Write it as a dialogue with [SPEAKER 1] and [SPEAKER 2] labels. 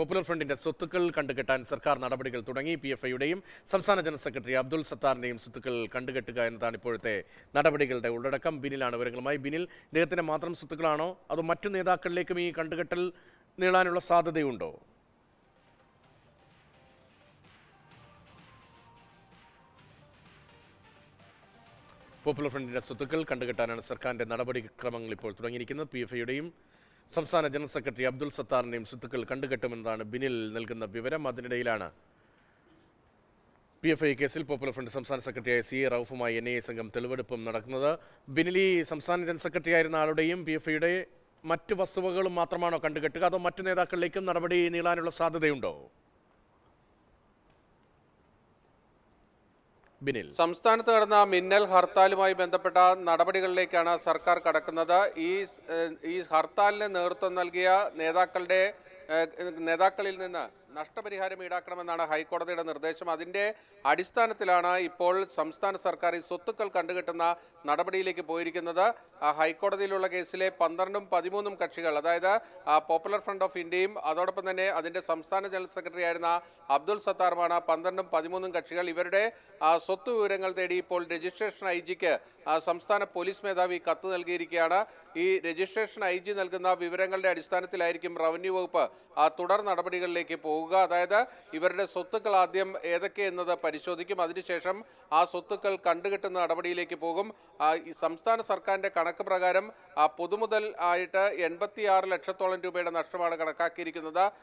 [SPEAKER 1] popular ഫ്രണ്ടിന്റെ സ്വത്തുക്കൾ കണ്ടുകെട്ടാൻ സർക്കാർ നടപടികൾ തുടങ്ങി പി എഫ് ഐയുടെയും സംസ്ഥാന ജനറൽ സെക്രട്ടറി അബ്ദുൾ സത്താറിന്റെയും സ്വത്തുക്കൾ കണ്ടുകെട്ടുക എന്നതാണ് ഇപ്പോഴത്തെ നടപടികളുടെ ഉള്ളടക്കം ബിനിലാണ് വിവരങ്ങളുമായി ബിനിൽ ഇദ്ദേഹത്തിന്റെ മാത്രം സ്വത്തുക്കളാണോ അതോ മറ്റു നേതാക്കളിലേക്കും ഈ കണ്ടുകെട്ടൽ നീളാനുള്ള സാധ്യതയുണ്ടോ പോപ്പുലർ ഫ്രണ്ടിന്റെ സ്വത്തുക്കൾ കണ്ടുകെട്ടാനാണ് സർക്കാരിന്റെ നടപടിക്രമങ്ങൾ ഇപ്പോൾ തുടങ്ങിയിരിക്കുന്നത് പി എഫ് ഐയുടെയും സംസ്ഥാന ജനറൽ സെക്രട്ടറി അബ്ദുൾ സത്താറിനെയും സ്വത്തുക്കൾ കണ്ടുകെട്ടുമെന്നതാണ് ബിനിൽ നൽകുന്ന വിവരം അതിനിടയിലാണ് പി എഫ് ഐ കേസിൽ പോപ്പുലർ ഫ്രണ്ട് സംസ്ഥാന സെക്രട്ടറിയായ സി എ റൌഫുമായി എൻ ഐ എ സംഘം തെളിവെടുപ്പും നടക്കുന്നത് ബിനിലി സംസ്ഥാന ജനറൽ സെക്രട്ടറി ആയിരുന്ന ആളുടെയും പി എഫ് ഐയുടെ മറ്റു വസ്തുവകളും മാത്രമാണോ കണ്ടുകെട്ടുക അതോ മറ്റു നേതാക്കളിലേക്കും നടപടി നീളാനുള്ള സാധ്യതയുണ്ടോ
[SPEAKER 2] ബിനിൽ സംസ്ഥാനത്ത് നടന്ന മിന്നൽ ഹർത്താലുമായി ബന്ധപ്പെട്ട നടപടികളിലേക്കാണ് സർക്കാർ കടക്കുന്നത് ഈ ഈ ഹർത്താലിന് നേതൃത്വം നൽകിയ നേതാക്കളുടെ നേതാക്കളിൽ നിന്ന് നഷ്ടപരിഹാരം ഈടാക്കണമെന്നാണ് ഹൈക്കോടതിയുടെ നിർദ്ദേശം അതിൻ്റെ അടിസ്ഥാനത്തിലാണ് ഇപ്പോൾ സംസ്ഥാന സർക്കാർ ഈ സ്വത്തുക്കൾ കണ്ടുകെട്ടുന്ന നടപടിയിലേക്ക് പോയിരിക്കുന്നത് ഹൈക്കോടതിയിലുള്ള കേസിലെ പന്ത്രണ്ടും പതിമൂന്നും കക്ഷികൾ അതായത് പോപ്പുലർ ഫ്രണ്ട് ഓഫ് ഇന്ത്യയും അതോടൊപ്പം തന്നെ അതിൻ്റെ സംസ്ഥാന ജനറൽ സെക്രട്ടറി ആയിരുന്ന അബ്ദുൾ സത്താറുമാണ് പന്ത്രണ്ടും പതിമൂന്നും കക്ഷികൾ ഇവരുടെ സ്വത്ത് വിവരങ്ങൾ തേടി ഇപ്പോൾ രജിസ്ട്രേഷൻ ഐ ജിക്ക് സംസ്ഥാന പോലീസ് മേധാവി കത്ത് നൽകിയിരിക്കുകയാണ് ഈ രജിസ്ട്രേഷൻ ഐ ജി നൽകുന്ന വിവരങ്ങളുടെ അടിസ്ഥാനത്തിലായിരിക്കും റവന്യൂ വകുപ്പ് തുടർ നടപടികളിലേക്ക് പോകുക പോകുക അതായത് ഇവരുടെ സ്വത്തുക്കൾ ആദ്യം ഏതൊക്കെ എന്നത് പരിശോധിക്കും അതിനുശേഷം ആ സ്വത്തുക്കൾ കണ്ടുകിട്ടുന്ന നടപടിയിലേക്ക് പോകും ഈ സംസ്ഥാന സർക്കാരിൻ്റെ കണക്ക് പ്രകാരം പൊതുമുതൽ ആയിട്ട് എൺപത്തി ലക്ഷത്തോളം രൂപയുടെ നഷ്ടമാണ് കണക്കാക്കിയിരിക്കുന്നത്